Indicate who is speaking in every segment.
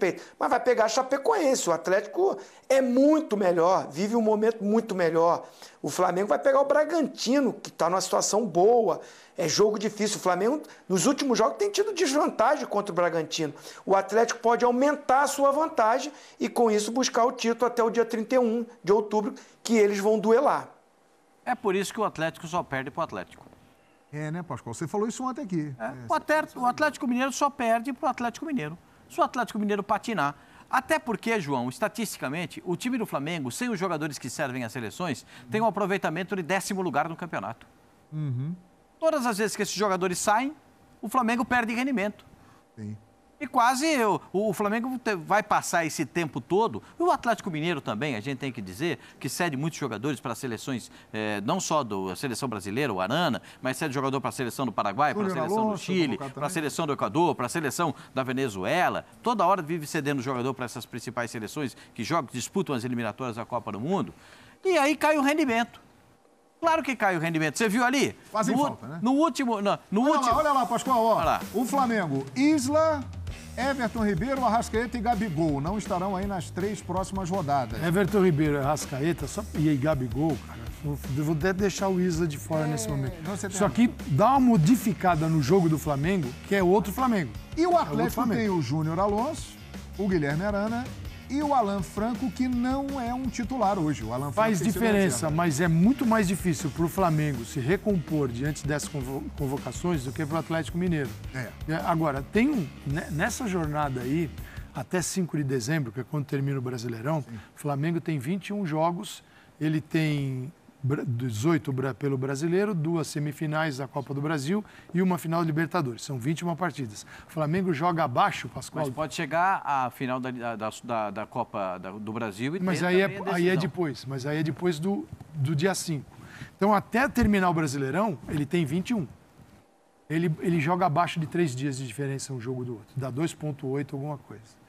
Speaker 1: respeito. Mas vai pegar Chapecoense. O Atlético é muito melhor, vive um momento muito melhor. O Flamengo vai pegar o Bragantino, que está numa situação boa. É jogo difícil. O Flamengo, nos últimos jogos, tem tido desvantagem contra o Bragantino. O Atlético pode aumentar a sua vantagem e, com isso, buscar o título até o dia 31 de outubro, que
Speaker 2: eles vão duelar. É por isso que o Atlético só perde para o Atlético. É, né, Pascoal? Você falou isso ontem aqui. É. É, o, Atlético, o Atlético Mineiro só perde para o Atlético Mineiro se o Atlético Mineiro patinar. Até porque, João, estatisticamente, o time do Flamengo, sem os jogadores que servem às seleções, tem um aproveitamento de décimo lugar no campeonato. Uhum. Todas as vezes que esses jogadores saem, o Flamengo perde rendimento. Sim. E quase eu. O Flamengo vai passar esse tempo todo, e o Atlético Mineiro também, a gente tem que dizer, que cede muitos jogadores para seleções, eh, não só da seleção brasileira, o Arana, mas cede jogador para a seleção do Paraguai, para a seleção do Chile, para a seleção do Equador, para a seleção da Venezuela. Toda hora vive cedendo jogador para essas principais seleções que jogam, disputam as eliminatórias da Copa do Mundo. E aí cai o rendimento. Claro que cai o rendimento. Você viu ali? Fazem no, falta, né? No último. no olha, último... Lá, olha lá, Pascoal, ó. Olha lá. O Flamengo, Isla, Everton Ribeiro, Arrascaeta
Speaker 3: e Gabigol não estarão aí nas três próximas rodadas.
Speaker 4: Everton Ribeiro, Arrascaeta só... e Gabigol, cara. Vou, até deixar o Isa de fora é, nesse momento. Então só que dá uma
Speaker 3: modificada no jogo do Flamengo, que é outro Flamengo. E o é Atlético é tem o Júnior Alonso, o Guilherme Arana e o Alan Franco, que não é um titular hoje. O Alan Faz diferença,
Speaker 4: mas é muito mais difícil para o Flamengo se recompor diante dessas convocações do que para o Atlético Mineiro. É. Né, agora, tem um, né, nessa jornada aí, até 5 de dezembro, que é quando termina o Brasileirão, o Flamengo tem 21 jogos, ele tem 18 pelo brasileiro, duas semifinais da Copa do Brasil e uma final de Libertadores. São 21 partidas. O Flamengo joga abaixo, Pascoal. Mas
Speaker 2: pode chegar à final da, da, da, Copa do Brasil e Mas aí é, aí é
Speaker 4: depois, mas aí é depois do, do dia 5. Então, até terminar o Brasileirão, ele tem 21. Ele, ele joga abaixo de três dias de diferença um jogo do outro. Dá 2,8 alguma coisa.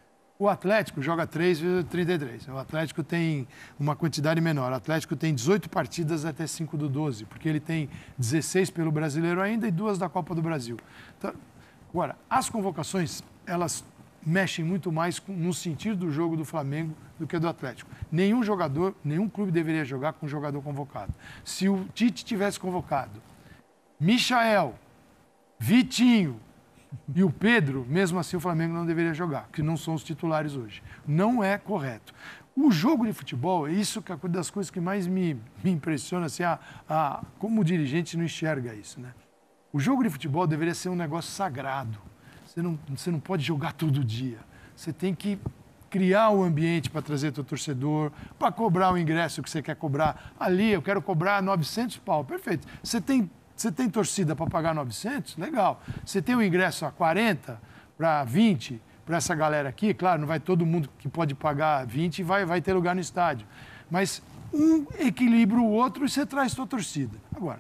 Speaker 4: O Atlético joga 33. O Atlético tem uma quantidade menor. O Atlético tem 18 partidas até 5 do 12, porque ele tem 16 pelo brasileiro ainda e duas da Copa do Brasil. Então, agora, as convocações, elas mexem muito mais no sentido do jogo do Flamengo do que do Atlético. Nenhum jogador, nenhum clube deveria jogar com um jogador convocado. Se o Tite tivesse convocado Michael, Vitinho, e o Pedro, mesmo assim, o Flamengo não deveria jogar, que não são os titulares hoje. Não é correto. O jogo de futebol é isso que é uma das coisas que mais me, me impressiona, assim, a, a, como o dirigente não enxerga isso, né? O jogo de futebol deveria ser um negócio sagrado. Você não, você não pode jogar todo dia. Você tem que criar o um ambiente para trazer teu torcedor, para cobrar o ingresso que você quer cobrar. Ali, eu quero cobrar 900 pau. Perfeito. Você tem você tem torcida para pagar 900? Legal. Você tem o ingresso a 40 para 20 para essa galera aqui? Claro, não vai todo mundo que pode pagar 20 vai, vai ter lugar no estádio. Mas um equilibra o outro e você traz sua torcida. Agora,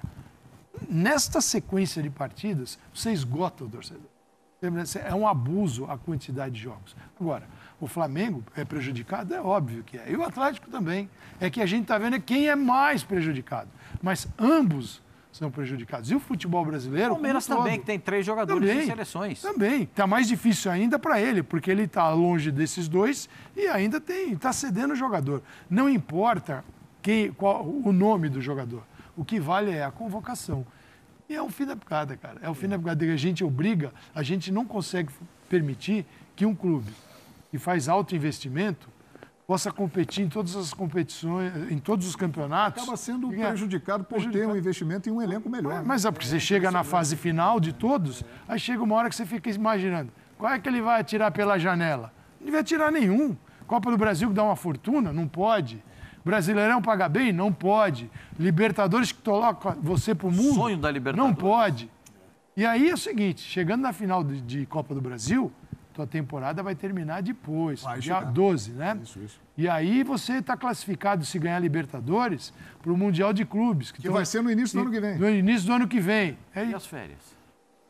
Speaker 4: nesta sequência de partidas, você esgota o torcedor. É um abuso a quantidade de jogos. Agora, o Flamengo é prejudicado? É óbvio que é. E o Atlético também. É que a gente está vendo é quem é mais prejudicado. Mas ambos são prejudicados. E o futebol brasileiro. O Palmeiras também, que tem
Speaker 2: três jogadores também, em seleções.
Speaker 4: Também. Está mais difícil ainda para ele, porque ele está longe desses dois e ainda tem está cedendo o jogador. Não importa quem, qual, o nome do jogador. O que vale é a convocação. E é o fim da picada, cara. É o fim é. da picada. A gente obriga, a gente não consegue permitir que um clube que faz alto investimento possa competir em todas as competições, em todos os campeonatos. Acaba sendo é prejudicado por prejudicado. ter um investimento em um elenco melhor. Né? Mas é porque você chega na fase final de todos, aí chega uma hora que você fica imaginando, qual é que ele vai atirar pela janela? Não devia atirar nenhum. Copa do Brasil que dá uma fortuna? Não pode. Brasileirão paga bem? Não pode. Libertadores que coloca você pro mundo? Sonho da Libertadores. Não pode. E aí é o seguinte, chegando na final de, de Copa do Brasil, tua temporada vai terminar depois, vai dia 12, né? Isso, isso. E aí você está classificado, se ganhar Libertadores,
Speaker 2: para o Mundial de Clubes. Que, que então vai ser no início do ano que vem. No início do ano que vem. É e as férias?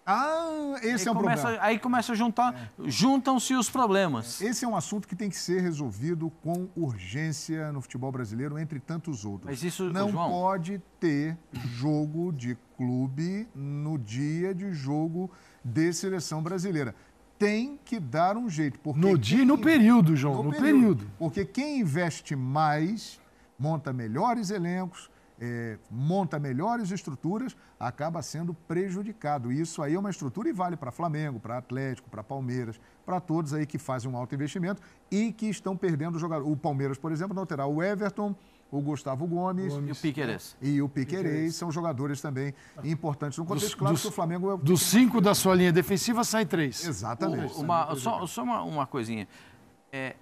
Speaker 2: Ah, esse aí é o começa, problema. Aí começa a juntar, é. juntam-se os problemas. Esse
Speaker 3: é um assunto que tem que ser resolvido com urgência no futebol brasileiro, entre tantos outros. Mas isso, não João... pode ter jogo de clube no dia de jogo de seleção brasileira tem que dar um jeito. Porque no dia e no período, João, no, no período. período. Porque quem investe mais, monta melhores elencos, é, monta melhores estruturas, acaba sendo prejudicado. isso aí é uma estrutura e vale para Flamengo, para Atlético, para Palmeiras, para todos aí que fazem um alto investimento e que estão perdendo o jogador. O Palmeiras, por exemplo, não terá o Everton, o Gustavo Gomes, Gomes. e o Piquerez. E o são jogadores também importantes. No contexto, dos, claro, dos, que o Flamengo é o...
Speaker 4: Dos cinco da sua linha defensiva, saem três. Exatamente. O, uma, só,
Speaker 2: só uma, uma coisinha. É,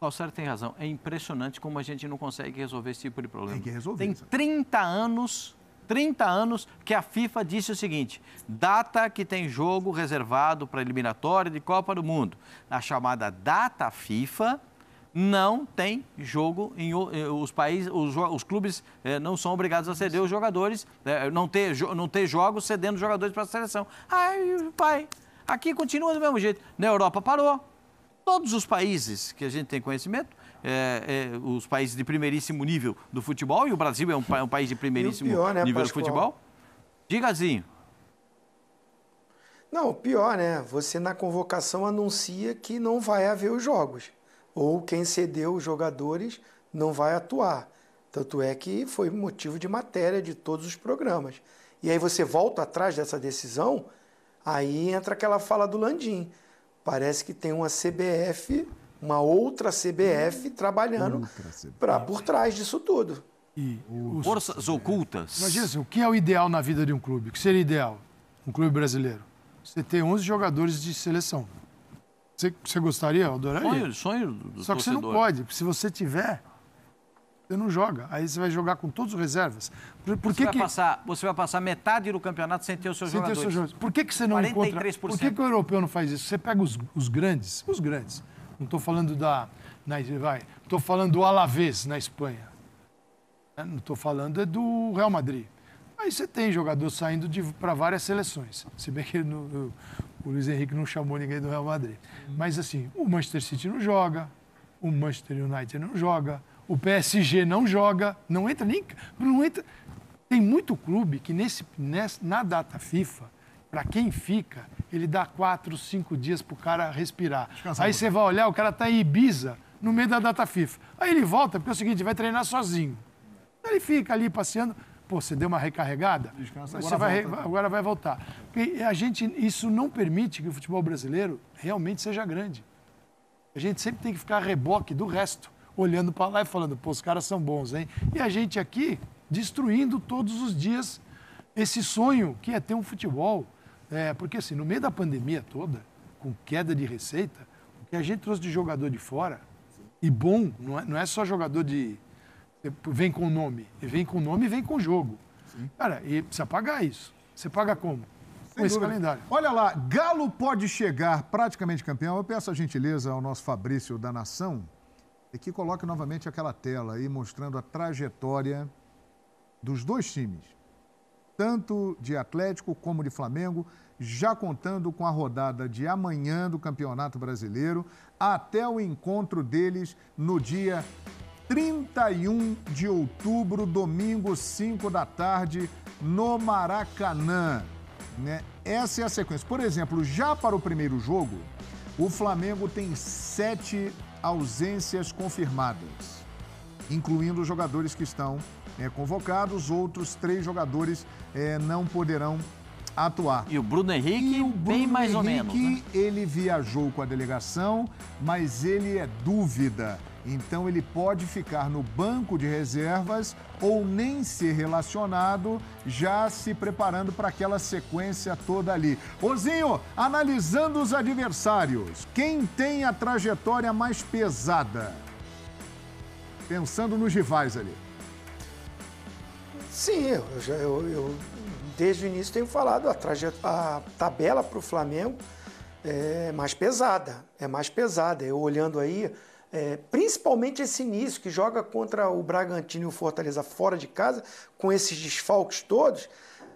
Speaker 2: Calçado tem razão. É impressionante como a gente não consegue resolver esse tipo de problema. Tem que resolver. Tem 30 anos, 30 anos que a FIFA disse o seguinte: data que tem jogo reservado para eliminatória de Copa do Mundo. Na chamada data FIFA, não tem jogo em eh, os países, os, os clubes eh, não são obrigados a ceder os jogadores, né, não ter, não ter jogos cedendo os jogadores para a seleção. Ai, pai, aqui continua do mesmo jeito. Na Europa parou. Todos os países que a gente tem conhecimento é, é, os países de primeiríssimo nível do futebol, e o Brasil é um, é um país de primeiríssimo pior, né, nível Pascoal? do futebol. Digazinho.
Speaker 1: Não, pior, né? Você na convocação anuncia que não vai haver os jogos ou quem cedeu os jogadores não vai atuar. Tanto é que foi motivo de matéria de todos os programas. E aí você volta atrás dessa decisão, aí entra aquela fala do Landim. Parece que tem uma CBF, uma outra CBF trabalhando para por trás disso tudo.
Speaker 3: E
Speaker 2: os... Forças ocultas. Imagina
Speaker 4: assim, o que é o ideal na vida de um clube? O que seria ideal? Um clube brasileiro? Você tem 11 jogadores de seleção. Você, você gostaria, Aldorani? Sonho, sonho do Só que você não pode, porque se você tiver, você não joga. Aí você vai jogar com
Speaker 2: todos os reservas. Por, por você, que vai que... Passar, você vai passar metade do campeonato sem ter os seus sem jogadores. Ter seus jogadores. Por que, que você não 43%. encontra... Por que,
Speaker 4: que o europeu não faz isso? Você pega os, os grandes, os grandes. Não estou falando da... Estou falando do Alavés, na Espanha. Né? Não estou falando é do Real Madrid. Aí você tem jogador saindo para várias seleções. Se bem que no, o Luiz Henrique não chamou ninguém do Real Madrid. Uhum. Mas assim, o Manchester City não joga, o Manchester United não joga, o PSG não joga, não entra nem. Não entra. Tem muito clube que nesse, na data FIFA, para quem fica, ele dá quatro, cinco dias para o cara respirar. Aí você vai olhar, o cara tá em Ibiza no meio da data FIFA. Aí ele volta, porque é o seguinte, vai treinar sozinho. Ele fica ali passeando, pô, você deu uma recarregada, Descansa, agora, vai, volta, agora vai voltar. Porque a gente, isso não permite que o futebol brasileiro realmente seja grande. A gente sempre tem que ficar a reboque do resto, olhando para lá e falando, pô, os caras são bons, hein? E a gente aqui destruindo todos os dias esse sonho que é ter um futebol. É, porque assim, no meio da pandemia toda, com queda de receita, o que a gente trouxe de jogador de fora, e bom, não é, não é só jogador de Vem com o nome. E vem com o nome e vem com o jogo. Sim. Cara, e precisa pagar isso. Você paga como? Sem esse dúvida. calendário.
Speaker 3: Olha lá, Galo pode chegar praticamente campeão. Eu peço a gentileza ao nosso Fabrício da Nação e que coloque novamente aquela tela aí mostrando a trajetória dos dois times, tanto de Atlético como de Flamengo, já contando com a rodada de amanhã do Campeonato Brasileiro, até o encontro deles no dia 31 de outubro, domingo, 5 da tarde, no Maracanã. Né? Essa é a sequência. Por exemplo, já para o primeiro jogo, o Flamengo tem sete ausências confirmadas, incluindo os jogadores que estão é, convocados, outros três jogadores é, não poderão atuar. E o Bruno
Speaker 2: Henrique, e o Bruno bem mais Henrique, ou menos. Né?
Speaker 3: Ele viajou com a delegação, mas ele é dúvida. Então ele pode ficar no banco de reservas ou nem ser relacionado, já se preparando para aquela sequência toda ali. Ozinho, analisando os adversários, quem tem a trajetória mais pesada? Pensando
Speaker 1: nos rivais ali. Sim, eu, já, eu, eu desde o início tenho falado, a, trajet... a tabela para o Flamengo é mais pesada, é mais pesada. Eu olhando aí, é, principalmente esse início, que joga contra o Bragantino e o Fortaleza fora de casa, com esses desfalques todos.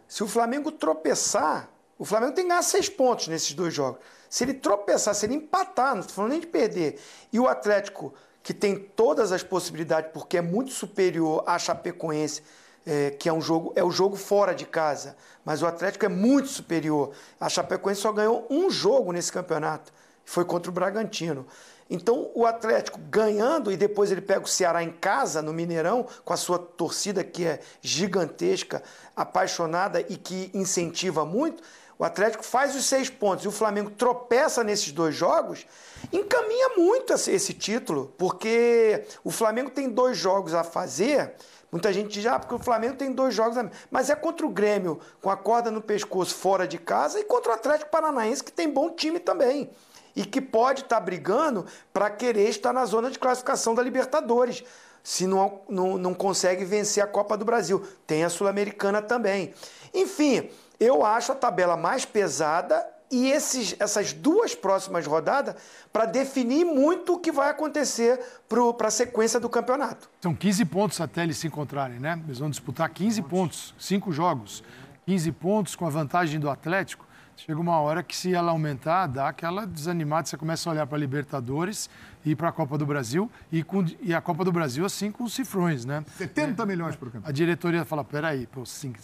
Speaker 1: Se o Flamengo tropeçar, o Flamengo tem que ganhar seis pontos nesses dois jogos. Se ele tropeçar, se ele empatar, não estou falando nem de perder, e o Atlético, que tem todas as possibilidades, porque é muito superior à Chapecoense, é, que é um jogo é o jogo fora de casa, mas o Atlético é muito superior. A Chapecoense só ganhou um jogo nesse campeonato. Foi contra o Bragantino. Então, o Atlético ganhando e depois ele pega o Ceará em casa, no Mineirão, com a sua torcida que é gigantesca, apaixonada e que incentiva muito. O Atlético faz os seis pontos e o Flamengo tropeça nesses dois jogos, encaminha muito esse título, porque o Flamengo tem dois jogos a fazer Muita gente diz, ah, porque o Flamengo tem dois jogos. Mas é contra o Grêmio, com a corda no pescoço fora de casa, e contra o Atlético Paranaense, que tem bom time também. E que pode estar tá brigando para querer estar na zona de classificação da Libertadores se não, não, não, consegue vencer a Copa do Brasil. Tem a Sul-Americana também. Enfim, eu acho a tabela mais pesada e esses, essas duas próximas rodadas para definir muito o que vai acontecer para a sequência do campeonato.
Speaker 4: São 15 pontos até eles se encontrarem, né? Eles vão disputar 15 pontos, 5 jogos. 15 pontos com a vantagem do Atlético. Chega uma hora que, se ela aumentar, dá aquela desanimada. Você começa a olhar para a Libertadores e para a Copa do Brasil. E, com, e, a Copa do Brasil, assim, com cifrões, né? 70 é, milhões por campeonato. A diretoria fala: peraí, pô, cinco,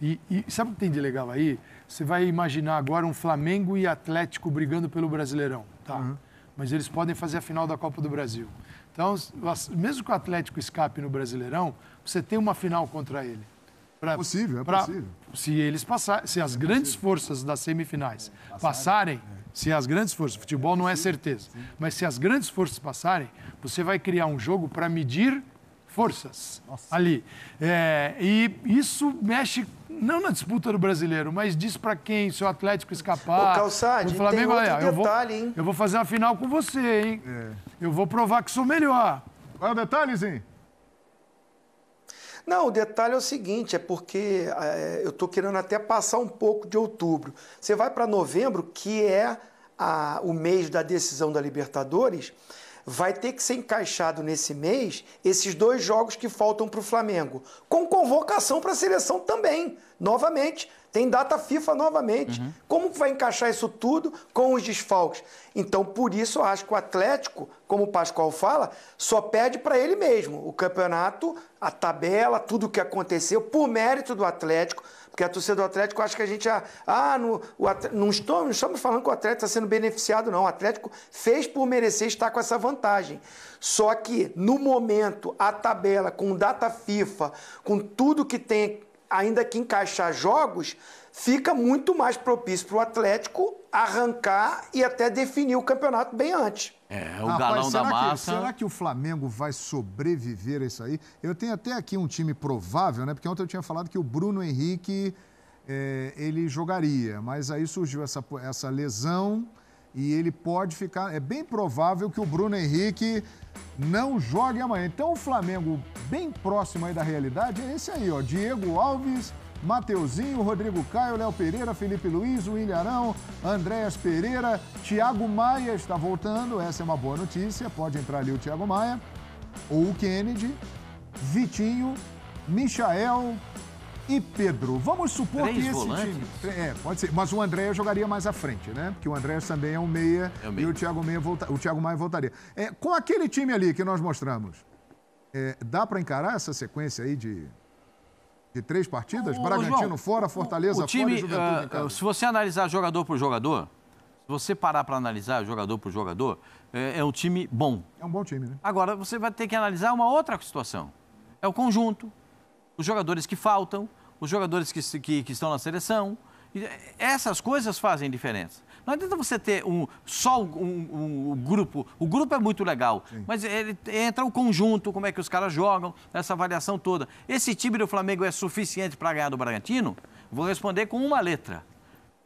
Speaker 4: e, e sabe o que tem de legal aí? Você vai imaginar agora um Flamengo e Atlético brigando pelo Brasileirão, tá? Uhum. Mas eles podem fazer a final da Copa do Brasil. Então, mesmo que o Atlético escape no Brasileirão, você tem uma final contra ele. Pra, é possível, é pra, possível. Se eles passarem, se as é grandes forças das semifinais é, passarem, é. se as grandes forças, futebol não é certeza, sim. mas se as grandes forças passarem, você vai criar um jogo para medir forças Nossa. ali. É, e isso mexe não na disputa do brasileiro, mas diz para quem se o Atlético
Speaker 1: escapar. O Calçade, o Flamengo, tem olha, eu detalhe, vou,
Speaker 4: hein? Eu vou fazer uma final com você, hein? É. Eu vou provar que sou melhor. Qual é o detalhezinho?
Speaker 1: Não, o detalhe é o seguinte, é porque é, eu estou querendo até passar um pouco de outubro. Você vai para novembro, que é a, o mês da decisão da Libertadores, vai ter que ser encaixado nesse mês esses dois jogos que faltam para o Flamengo, com convocação para a seleção também, novamente. Tem data FIFA novamente. Uhum. Como vai encaixar isso tudo com os desfalques? Então, por isso, eu acho que o Atlético, como o Pascoal fala, só pede para ele mesmo o campeonato, a tabela, tudo o que aconteceu, por mérito do Atlético. Porque a torcida do Atlético acha que a gente. Ah, não, estamos, não estamos falando que o Atlético está sendo beneficiado, não. O Atlético fez por merecer estar com essa vantagem. Só que, no momento, a tabela, com data FIFA, com tudo que tem ainda que encaixar jogos, fica muito mais propício para o Atlético arrancar e até definir o campeonato bem antes.
Speaker 2: É, o Rapaz, galão da que, será que
Speaker 3: o Flamengo vai sobreviver a isso aí? Eu tenho até aqui um time provável, né? Porque ontem eu tinha falado que o Bruno Henrique é, ele jogaria, mas aí surgiu essa, essa lesão e ele pode ficar. É bem provável que o Bruno Henrique não jogue amanhã. Então o Flamengo, bem próximo aí da realidade, é esse aí, ó. Diego Alves, Mateuzinho, Rodrigo Caio, Léo Pereira, Felipe Luiz, William Arão, Andréas Pereira, Thiago Maia está voltando. Essa é uma boa notícia. Pode entrar ali o Thiago Maia. Ou o Kennedy, Vitinho, Michael, e Pedro. Vamos supor Três que esse volantes? time. É, pode ser. Mas o André jogaria mais à frente, né? Porque o André também é um meia é e o Thiago, meia volta... o Thiago Maia voltaria. É, com aquele time ali que nós mostramos, é, dá para encarar essa sequência aí de, de três partidas? Ô, Bragantino João, fora, Fortaleza o, o time, fora e uh,
Speaker 2: Se você analisar jogador por jogador, se você parar para analisar jogador por jogador, é, é um time bom. É um bom time, né? Agora, você vai ter que analisar uma outra situação. É o conjunto, os jogadores que faltam, os jogadores que, que, que estão na seleção. Eh, essas coisas fazem diferença. Não adianta você ter um, só um, um, um, grupo. O grupo é muito legal, Sim. mas ele, entra o conjunto, como é que os caras jogam, essa avaliação toda. Esse time do Flamengo é suficiente para ganhar do Bragantino? Vou responder com uma letra.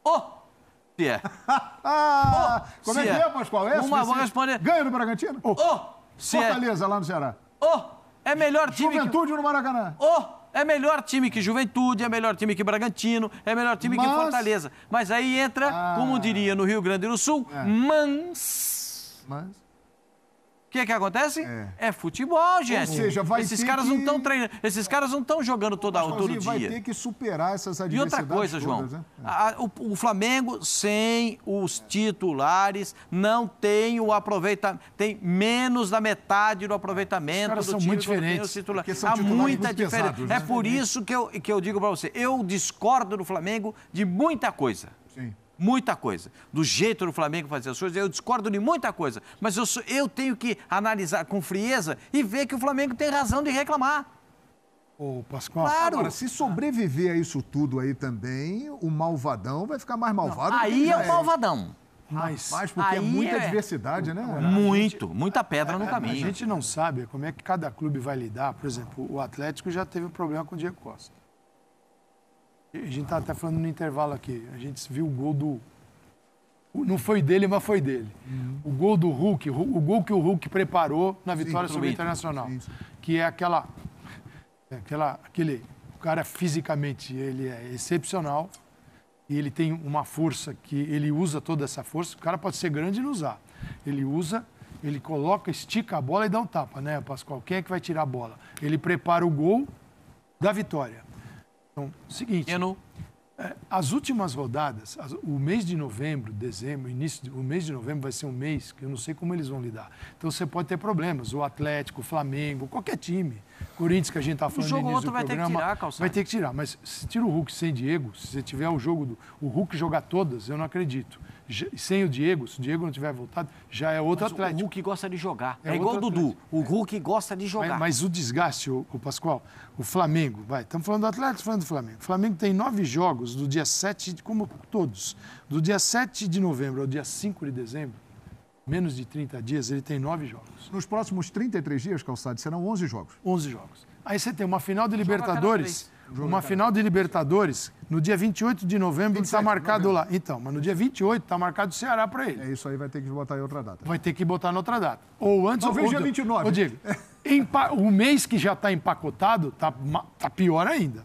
Speaker 2: O oh, se é.
Speaker 3: oh, como é que é. é, Pascoal? É uma, vou responder.
Speaker 2: Ganha do Bragantino? O oh, oh, Fortaleza,
Speaker 3: é. lá no Ceará. O oh, é melhor time. Juventude que... no Maracanã.
Speaker 2: O oh, é melhor time que Juventude, é melhor time que Bragantino, é melhor time Mas... que Fortaleza. Mas aí entra, ah... como diria no Rio Grande do Sul, é. mans. Mas... O que, que acontece? É. é. futebol, gente. Ou seja, vai Esses caras que... não estão treinando, esses caras não estão jogando toda, Mas, todo dia. Vai ter que superar essas adversidades. E outra coisa, todas, João, né? a, o, o, Flamengo sem os titulares não tem o aproveitamento, tem menos da metade do aproveitamento. Os caras do são time muito diferentes. Titula... São Há muita diferença. Pesados, é né? É por isso que eu, que eu digo para você, eu discordo do Flamengo de muita coisa. Sim muita coisa. Do jeito do Flamengo fazer as coisas, eu discordo de muita coisa. Mas eu, sou, eu tenho que analisar com frieza e ver que o Flamengo tem razão de reclamar. Ô, Pascoal,
Speaker 3: claro. agora, se sobreviver a isso tudo aí também, o malvadão vai ficar mais malvado. Não,
Speaker 2: aí é o é. malvadão. Mas, Rapaz, porque é muita é...
Speaker 3: diversidade, né?
Speaker 4: Muito,
Speaker 2: gente, muita
Speaker 4: pedra no caminho. A gente não sabe como é que cada clube vai lidar. Por exemplo, o Atlético já teve um problema com o Diego Costa. A gente tá até falando no intervalo aqui. A gente viu o gol do. Não foi dele, mas foi dele. Uhum. O gol do Hulk, o gol que o Hulk preparou na vitória Sim, sobre o Internacional. Sim. Que é aquela. É aquela aquele, o cara fisicamente ele é excepcional e ele tem uma força que ele usa toda essa força. O cara pode ser grande e não usar. Ele usa, ele coloca, estica a bola e dá um tapa, né, Pascoal? Quem é que vai tirar a bola? Ele prepara o gol da vitória. Então, seguinte. Eno. É, as últimas rodadas, o mês de novembro, dezembro, início do mês de novembro vai ser um mês que eu não sei como eles vão lidar. Então você pode ter problemas. O Atlético, o Flamengo, qualquer time. Corinthians, que a gente está falando o jogo no início outro vai programa, ter que tirar, Vai ter que tirar. Mas se tira o Hulk sem Diego, se você tiver o jogo do o Hulk jogar todas, eu não acredito sem o Diego, se o Diego não tiver voltado, já é outro mas Atlético. O Hulk gosta de jogar. É, é igual o Dudu. O Hulk gosta de jogar. Mas, mas o desgaste, o, o, Pascoal, o Flamengo, vai, estamos falando do Atlético, falando do Flamengo. O Flamengo tem nove jogos do dia 7, como todos, do dia 7 de novembro ao dia 5 de dezembro, menos de 30 dias, ele tem nove jogos. Nos próximos 33 dias, Calçado, serão 11 jogos. 11 jogos. Aí você tem uma final de Libertadores uma final de Libertadores, no dia 28 de novembro está marcado novembro. lá. Então, mas no dia 28 está marcado o Ceará para ele. É isso aí, vai ter que botar em outra data. Vai ter que botar em outra data. Ou antes Talvez ou dia é 29. Ô, Diego, em o mês que já está empacotado está tá pior ainda.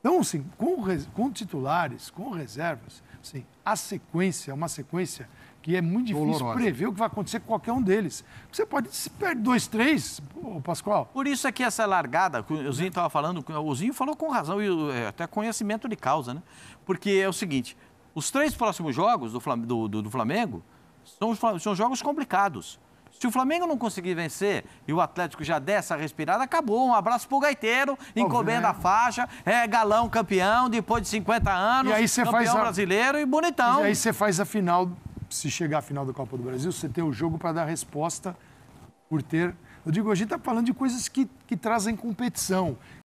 Speaker 4: Então, assim, com, com titulares, com reservas, assim, a sequência é uma sequência que é muito difícil Dolorosa. prever o que vai acontecer com qualquer um deles. Você pode
Speaker 2: se perder dois, três, O Pascoal. Por isso é que essa largada, o Zinho estava falando, o Zinho falou com razão, e é, até conhecimento de causa, né? Porque é o seguinte, os três próximos jogos do, do, do, do Flamengo são, são jogos complicados. Se o Flamengo não conseguir vencer e o Atlético já der essa respirada, acabou. Um abraço pro Gaiteiro, encobrindo né? a faixa, é galão campeão depois de 50 anos, e aí campeão faz a... brasileiro e bonitão. E aí você
Speaker 4: faz a final se chegar à final da Copa do Brasil, você tem o jogo para dar resposta por ter. Eu digo, a gente está falando de coisas que, que trazem competição,